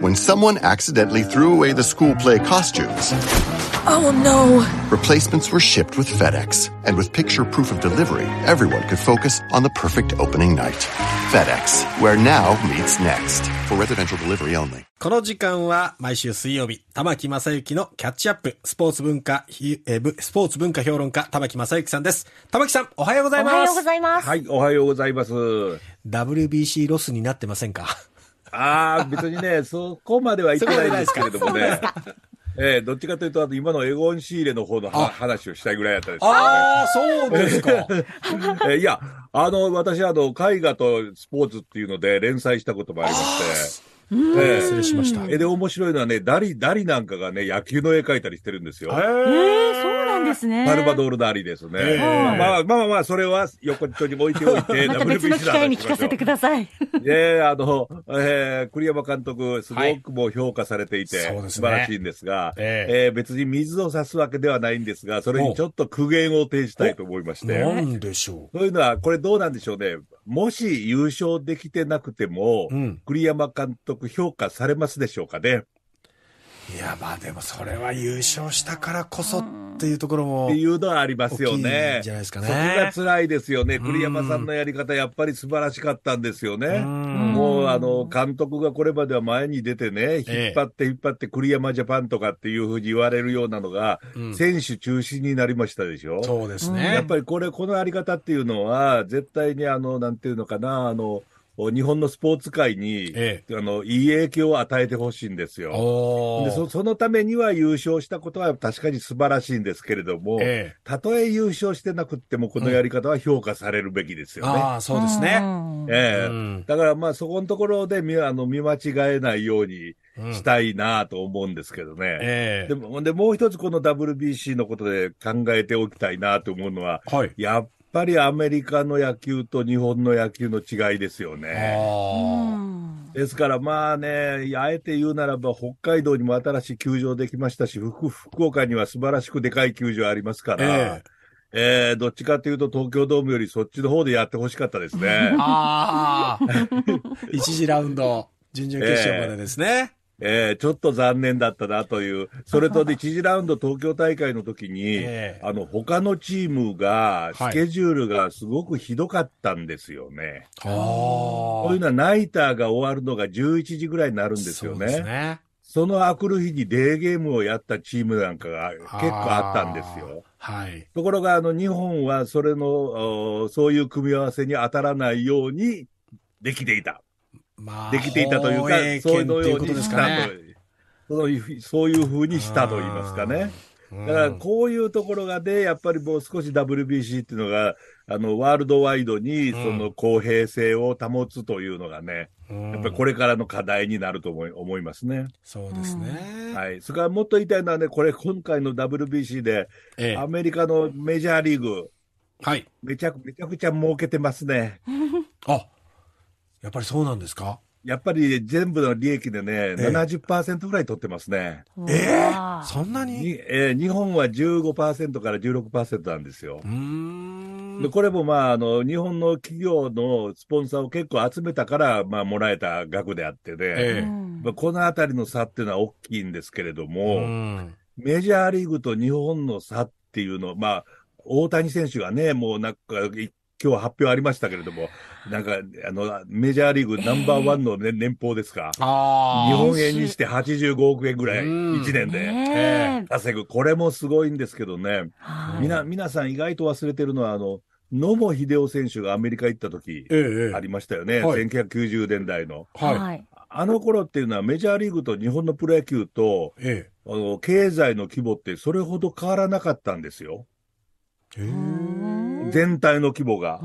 When someone accidentally threw away the school play costumes, oh no! Replacements were shipped with FedEx, and with picture proof of delivery, everyone could focus on the perfect opening night. FedEx, where now meets next. For residential delivery only. この時間は毎週水曜日、玉木正幸のキャッチアップ、スポーツ文化、えスポーツ文化評論家、玉木正幸さんです。玉木さん、おはようございます。おはようございます。はい、おはようございます。WBC ロスになってませんかああ、別にね、そこまではいってないんですけれどもね。えー、どっちかというと、あと今のエゴン仕入れの方の話をしたいぐらいやったです、ね、ああ、そうですか。えー、いや、あの、私、あの、絵画とスポーツっていうので連載したこともありまして。えー、失礼しました。えー、で、面白いのはね、ダリ、ダリなんかがね、野球の絵描いたりしてるんですよ。へえそうですね。ルバドールダリですね。まあまあまあ、それは横っちょに置いておいて、また別の機会に聞かせてください。え え、あの、えー、栗山監督、すごくも評価されていて、はい、素晴らしいんですが、えー、えー、別に水を差すわけではないんですが、それにちょっと苦言を呈したいと思いまして。なんでしょう。というのは、これどうなんでしょうね。もし優勝できてなくても、うん、栗山監督評価されますでしょうかね。いやまあでもそれは優勝したからこそっていうところも、っていうのはありますよね。じゃないですかね。そこが辛いですよね。栗山さんのやり方、やっぱり素晴らしかったんですよね。もうあの監督がこれまでは前に出てね、引っ張って引っ張って栗山ジャパンとかっていうふうに言われるようなのが、選手中心になりましたでしょ。そうですね。やっぱりこれ、このあり方っていうのは、絶対にあの、なんていうのかな、あの、日本のスポーツ界に、ええ、あのいい影響を与えてほしいんですよでそ。そのためには優勝したことは確かに素晴らしいんですけれども、ええ、たとえ優勝してなくても、このやり方は評価されるべきですよね。うん、あそうですね、ええ、うん、だからまあそこのところで見あの見間違えないように。したいなと思うんですけどね。うんえでもでもう一つこの WBC のことで考えておきたいなと思うのは、はい、やっぱりアメリカの野球と日本の野球の違いですよね。ですからまあね、あえて言うならば、北海道にも新しい球場できましたし、福福岡には素晴らしくでかい球場ありますから。えーえー、どっちかというと東京ドームよりそっちの方でやってほしかったですね。ああ。1 次ラウンド、準々決勝までですね。えーえー、ちょっと残念だったなという、それとで、1次ラウンド東京大会の時に、えー、あの、他のチームが、スケジュールがすごくひどかったんですよね。はい、というのは、ナイターが終わるのが11時ぐらいになるんですよね。そね。そのあくる日にデーゲームをやったチームなんかが結構あったんですよ。はい、ところが、あの、日本はそれの、そういう組み合わせに当たらないようにできていた。まあ、できていたというか、そういうこうにしたとですいう、そういうふうにしたと言いますかね。だからこういうところがで、やっぱりもう少し WBC っていうのが、あのワールドワイドにその公平性を保つというのがね、うん、やっぱりこれからの課題になると思い思いますね。そうですね、はい、それからもっと言いたいのはね、これ、今回の WBC で、ええ、アメリカのメジャーリーグ、はい、めちゃめちゃくちゃ儲けてますね。あやっぱりそうなんですかやっぱり全部の利益でね、えー、70%ぐらい取ってますね。えー、そんなにえー、日本は15%から16%なんですよ。でこれもまああの、日本の企業のスポンサーを結構集めたから、まあ、もらえた額であってね、えー、まあ、このあたりの差っていうのは大きいんですけれども、メジャーリーグと日本の差っていうの、まあ、大谷選手がね、もうなんか今日発表ありましたけれども、なんか、あの、メジャーリーグナンバーワンの、年俸ですか。日本円にして85億円ぐらい、1年で、これもすごいんですけどね。みな、皆さん意外と忘れてるのは、あの、野茂英雄選手がアメリカ行った時、ええ、ありましたよね。はい、1990年代の。はい。あの頃っていうのはメジャーリーグと日本のプロ野球と、ええ、あの経済の規模ってそれほど変わらなかったんですよ。へえ。全体の規模が。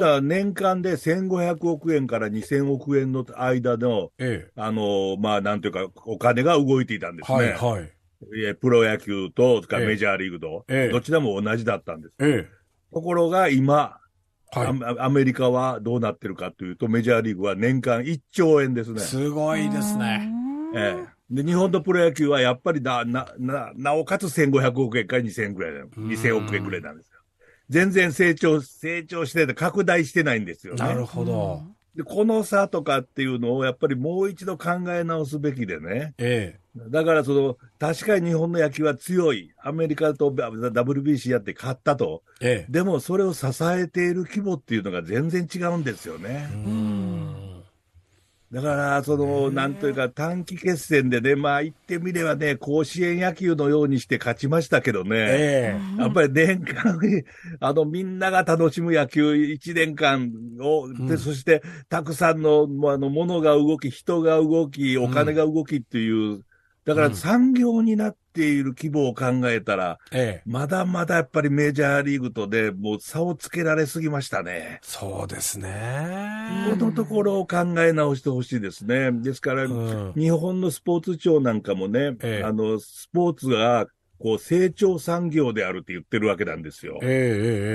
ら年間で1500億円から2000億円の間の、ええ、あの、まあ、なんていうか、お金が動いていたんですね。はいはい。プロ野球と、とかメジャーリーグと、ええ、どちらも同じだったんです。ええ、ところが今、はいア、メリカはどうなってるかというと、メジャーリーグは年間1兆円ですね。すごいですね。ええ。で、日本のプロ野球はやっぱりな、な、な、なおかつ1500億円から円ぐらい2000億円ぐらいなんですよ。全然成長、成長してて、拡大してないんですよね。なるほど。で、この差とかっていうのをやっぱりもう一度考え直すべきでね。ええ。だからその、確かに日本の野球は強い。アメリカと WBC やって勝ったと。ええ。でもそれを支えている規模っていうのが全然違うんですよね。うんだから、その、なんというか、短期決戦でね、まあ、言ってみればね、甲子園野球のようにして勝ちましたけどね、えー、やっぱり年間、あの、みんなが楽しむ野球一年間を、で、うん、そして、たくさんの、あの、ものが動き、人が動き、お金が動きっていう、うんだから産業になっている規模を考えたら、うんええ、まだまだやっぱりメジャーリーグとで、もう差をつけられすぎましたね。そうですね。このところを考え直してほしいですね。ですから、うん、日本のスポーツ庁なんかもね、え、あの、スポーツがこう成長産業であるって言ってるわけなんですよ。え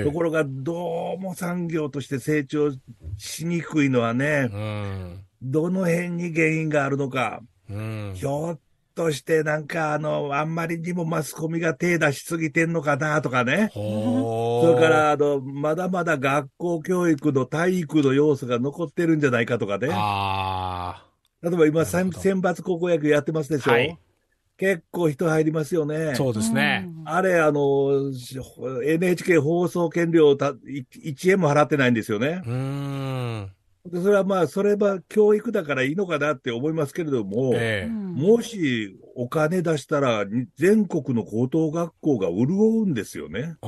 ーえー、ところが、どうも産業として成長しにくいのはね、うん、どの辺に原因があるのか、うん、ひょっとしてなんかあの、あんまりにもマスコミが手出しすぎてんのかなとかね。それからあの、まだまだ学校教育の体育の要素が残ってるんじゃないかとかね。例えば今、選抜高校野球やってますでしょ、はい、結構人入りますよね。そうですね。あれ、あの、NHK 放送権料た1円も払ってないんですよね。うん。でそれはまあ、それは教育だからいいのかなって思いますけれども、えもしお金出したら、全国の高等学校が潤うんですよね。あ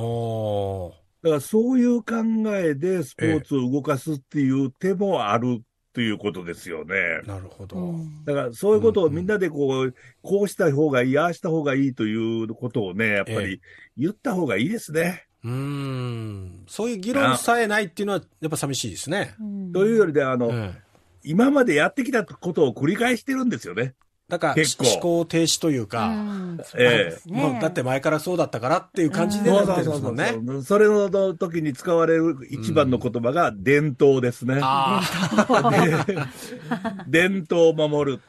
だからそういう考えでスポーツを動かすっていう手もあるということですよね。なるほど。だからそういうことをみんなでこう、うんうん、こうした方がいい、ああした方がいいということをね、やっぱり言った方がいいですね。うん、そういう議論さえないっていうのは、やっぱ寂しいですね。というよりで、あの、今までやってきたことを繰り返してるんですよね。だから思考停止というか、うんええ、もうだって前からそうだったからっていう感じでなってるんですもんね。それの時に使われる一番の言葉が伝統ですね。うん、伝統を守る、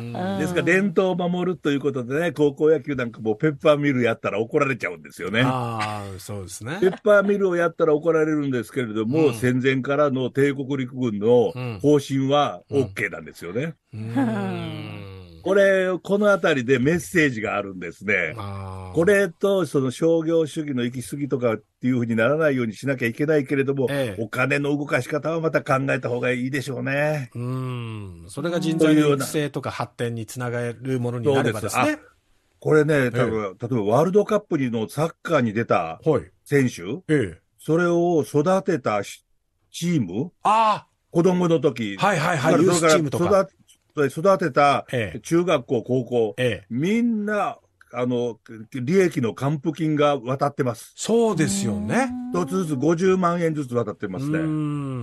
うん。ですから伝統を守るということでね、高校野球なんかもペッパーミルやったら怒られちゃうんですよね。ああ、そうですね。ペッパーミルをやったら怒られるんですけれども、戦前からの帝国陸軍の方針は OK なんですよね。うんこれ、このあたりでメッセージがあるんですね。これと、その商業主義の行き過ぎとかっていうふうにならないようにしなきゃいけないけれども、ええ、お金の動かし方はまた考えた方がいいでしょうね。うん。それが人材の育成とか発展につながるものになればですね。これね、多分、ええ、例えばワールドカップのサッカーに出た選手、はいええ、それを育てたチームああ。子供の時。はいはいはい、ユースチームとか。で育てた中学校、高校、みんな、あの、利益の還付金が渡ってます。そうですよね。一つずつ50万円ずつ渡ってますね。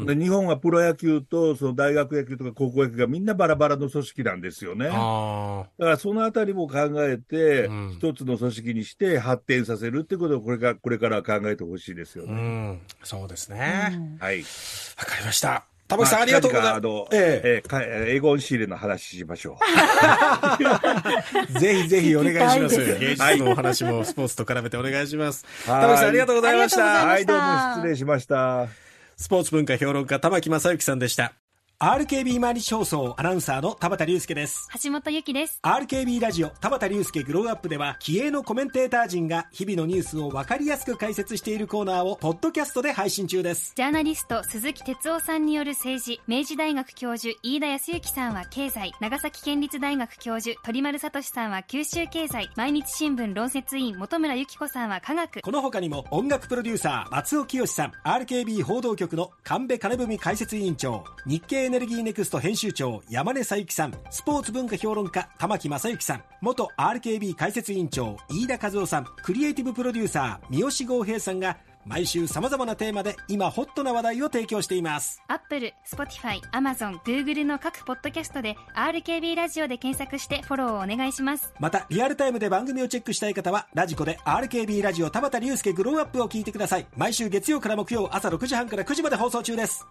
で日本はプロ野球とその大学野球とか高校野球がみんなバラバラの組織なんですよね。だからそのあたりも考えて、一つの組織にして発展させるってことをこれらこれから考えてほしいですよね。そうですね。はい。わかりました。玉木さん、ありがとうございます。ええ、英語ンシールの話しましょう。ぜひぜひお願いします。芸術のお話もスポーツと絡めてお願いします。玉木さん、ありがとうございました。はい、どうも失礼しました。スポーツ文化評論家、玉木正幸さんでした。RKB 毎日放送アナウンサーの田畑隆介です橋本由紀です RKB ラジオ田畑隆介グローアップでは気鋭のコメンテーター陣が日々のニュースを分かりやすく解説しているコーナーをポッドキャストで配信中ですジャーナリスト鈴木哲夫さんによる政治明治大学教授飯田康之さんは経済長崎県立大学教授鳥丸聡さんは九州経済毎日新聞論説委員本村由紀子さんは科学この他にも音楽プロデューサー松尾清さん RKB 報道局の神戸金文解説委員長日経ネルギーネクスト編集長山根紗之さんスポーツ文化評論家玉木正之さん元 RKB 解説委員長飯田和夫さんクリエイティブプロデューサー三好剛平さんが毎週さまざまなテーマで今ホットな話題を提供していますアップル、スポティファイ、アマゾン、グーグルの各ポッドキャストで RKB ラジオで検索してフォローをお願いしますまたリアルタイムで番組をチェックしたい方はラジコで RKB ラジオ田畑隆介グローアップを聞いてください毎週月曜から木曜朝6時半から9時まで放送中です